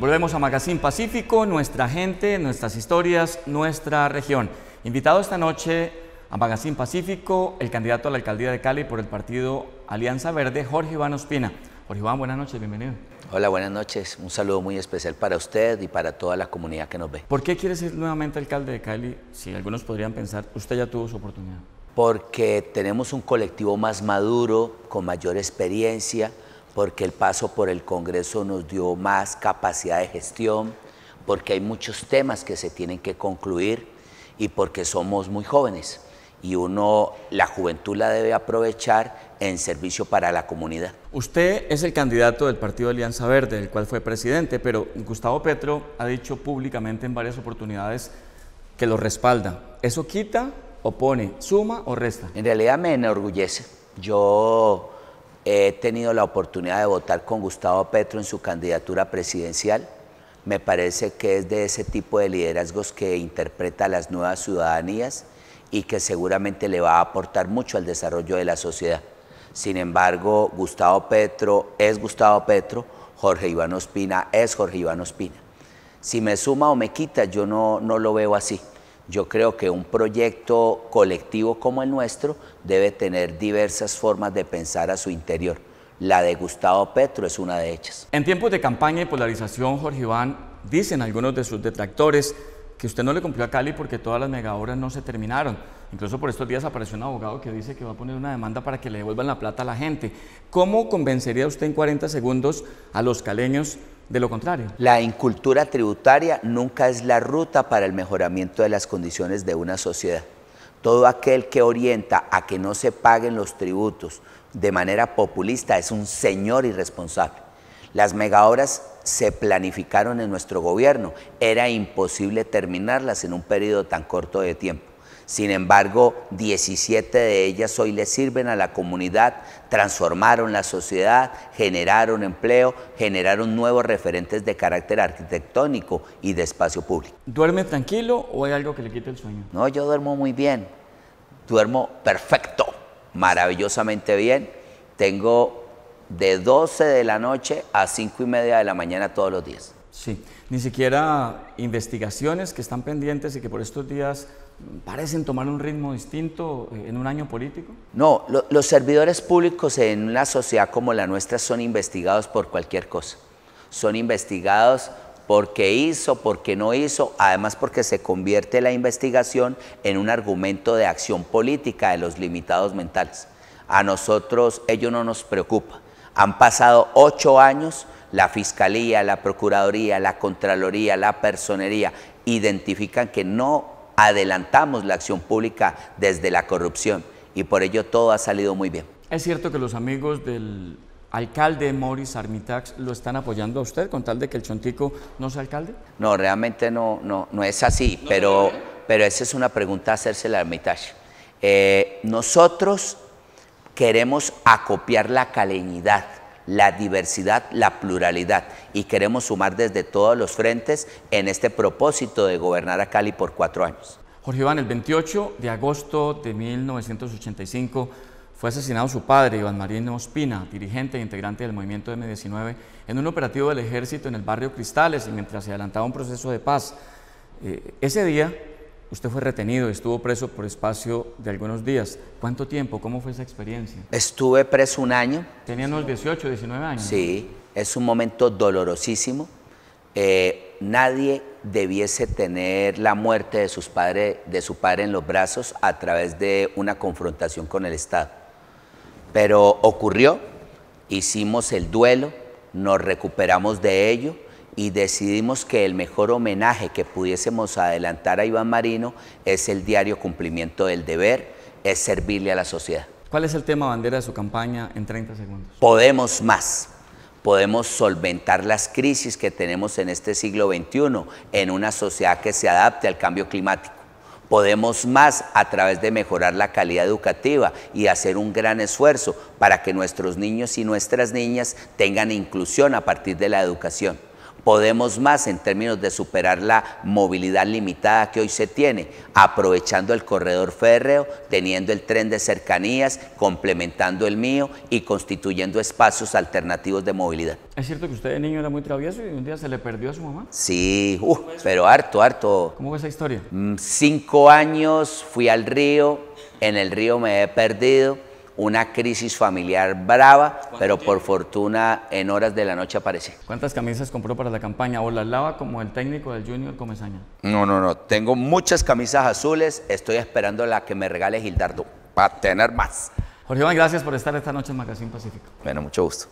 Volvemos a Magazine Pacífico, nuestra gente, nuestras historias, nuestra región. Invitado esta noche a Magazín Pacífico, el candidato a la alcaldía de Cali por el partido Alianza Verde, Jorge Iván Ospina. Jorge Iván, buenas noches, bienvenido. Hola, buenas noches. Un saludo muy especial para usted y para toda la comunidad que nos ve. ¿Por qué quiere ser nuevamente alcalde de Cali? Si algunos podrían pensar, usted ya tuvo su oportunidad. Porque tenemos un colectivo más maduro, con mayor experiencia, porque el paso por el Congreso nos dio más capacidad de gestión, porque hay muchos temas que se tienen que concluir y porque somos muy jóvenes y uno, la juventud la debe aprovechar en servicio para la comunidad. Usted es el candidato del Partido Alianza Verde, del cual fue presidente, pero Gustavo Petro ha dicho públicamente en varias oportunidades que lo respalda. ¿Eso quita o pone, suma o resta? En realidad me enorgullece. Yo He tenido la oportunidad de votar con Gustavo Petro en su candidatura presidencial. Me parece que es de ese tipo de liderazgos que interpreta las nuevas ciudadanías y que seguramente le va a aportar mucho al desarrollo de la sociedad. Sin embargo, Gustavo Petro es Gustavo Petro, Jorge Iván Ospina es Jorge Iván Ospina. Si me suma o me quita, yo no, no lo veo así. Yo creo que un proyecto colectivo como el nuestro debe tener diversas formas de pensar a su interior. La de Gustavo Petro es una de ellas. En tiempos de campaña y polarización, Jorge Iván, dicen algunos de sus detractores que usted no le cumplió a Cali porque todas las megahoras no se terminaron. Incluso por estos días apareció un abogado que dice que va a poner una demanda para que le devuelvan la plata a la gente. ¿Cómo convencería usted en 40 segundos a los caleños de lo contrario. La incultura tributaria nunca es la ruta para el mejoramiento de las condiciones de una sociedad. Todo aquel que orienta a que no se paguen los tributos de manera populista es un señor irresponsable. Las megahoras se planificaron en nuestro gobierno. Era imposible terminarlas en un periodo tan corto de tiempo. Sin embargo, 17 de ellas hoy le sirven a la comunidad, transformaron la sociedad, generaron empleo, generaron nuevos referentes de carácter arquitectónico y de espacio público. ¿Duerme tranquilo o hay algo que le quite el sueño? No, yo duermo muy bien, duermo perfecto, maravillosamente bien. Tengo de 12 de la noche a 5 y media de la mañana todos los días. Sí, ni siquiera investigaciones que están pendientes y que por estos días parecen tomar un ritmo distinto eh, en un año político? No, los servidores públicos en una sociedad como la nuestra son investigados por cualquier cosa. Son investigados porque hizo, porque no hizo, además porque se convierte la investigación en un argumento de acción política de los limitados mentales. A nosotros ello no nos preocupa. Han pasado ocho años la Fiscalía, la Procuraduría, la Contraloría, la Personería, identifican que no adelantamos la acción pública desde la corrupción y por ello todo ha salido muy bien. Es cierto que los amigos del alcalde Morris Armitage lo están apoyando a usted con tal de que el Chontico no sea alcalde? No, realmente no, no, no es así, pero, pero esa es una pregunta a hacerse la Armitage. Eh, nosotros queremos acopiar la calenidad la diversidad, la pluralidad y queremos sumar desde todos los frentes en este propósito de gobernar a Cali por cuatro años. Jorge Iván, el 28 de agosto de 1985 fue asesinado su padre, Iván Marino Ospina, dirigente e integrante del movimiento M-19, en un operativo del ejército en el barrio Cristales y mientras se adelantaba un proceso de paz. Eh, ese día Usted fue retenido estuvo preso por espacio de algunos días. ¿Cuánto tiempo? ¿Cómo fue esa experiencia? Estuve preso un año. ¿Tenía unos 18, 19 años? Sí, es un momento dolorosísimo. Eh, nadie debiese tener la muerte de, sus de su padre en los brazos a través de una confrontación con el Estado. Pero ocurrió, hicimos el duelo, nos recuperamos de ello y decidimos que el mejor homenaje que pudiésemos adelantar a Iván Marino es el diario cumplimiento del deber, es servirle a la sociedad. ¿Cuál es el tema bandera de su campaña en 30 segundos? Podemos más. Podemos solventar las crisis que tenemos en este siglo XXI en una sociedad que se adapte al cambio climático. Podemos más a través de mejorar la calidad educativa y hacer un gran esfuerzo para que nuestros niños y nuestras niñas tengan inclusión a partir de la educación. Podemos más en términos de superar la movilidad limitada que hoy se tiene, aprovechando el corredor férreo, teniendo el tren de cercanías, complementando el mío y constituyendo espacios alternativos de movilidad. ¿Es cierto que usted de niño era muy travieso y un día se le perdió a su mamá? Sí, uh, pero harto, harto. ¿Cómo fue esa historia? Mm, cinco años, fui al río, en el río me he perdido una crisis familiar brava, pero por fortuna en horas de la noche aparece. ¿Cuántas camisas compró para la campaña? ¿O la lava como el técnico del Junior Comesaña? No, no, no. Tengo muchas camisas azules. Estoy esperando la que me regale Gildardo para tener más. Jorge gracias por estar esta noche en Magazine Pacífico. Bueno, mucho gusto.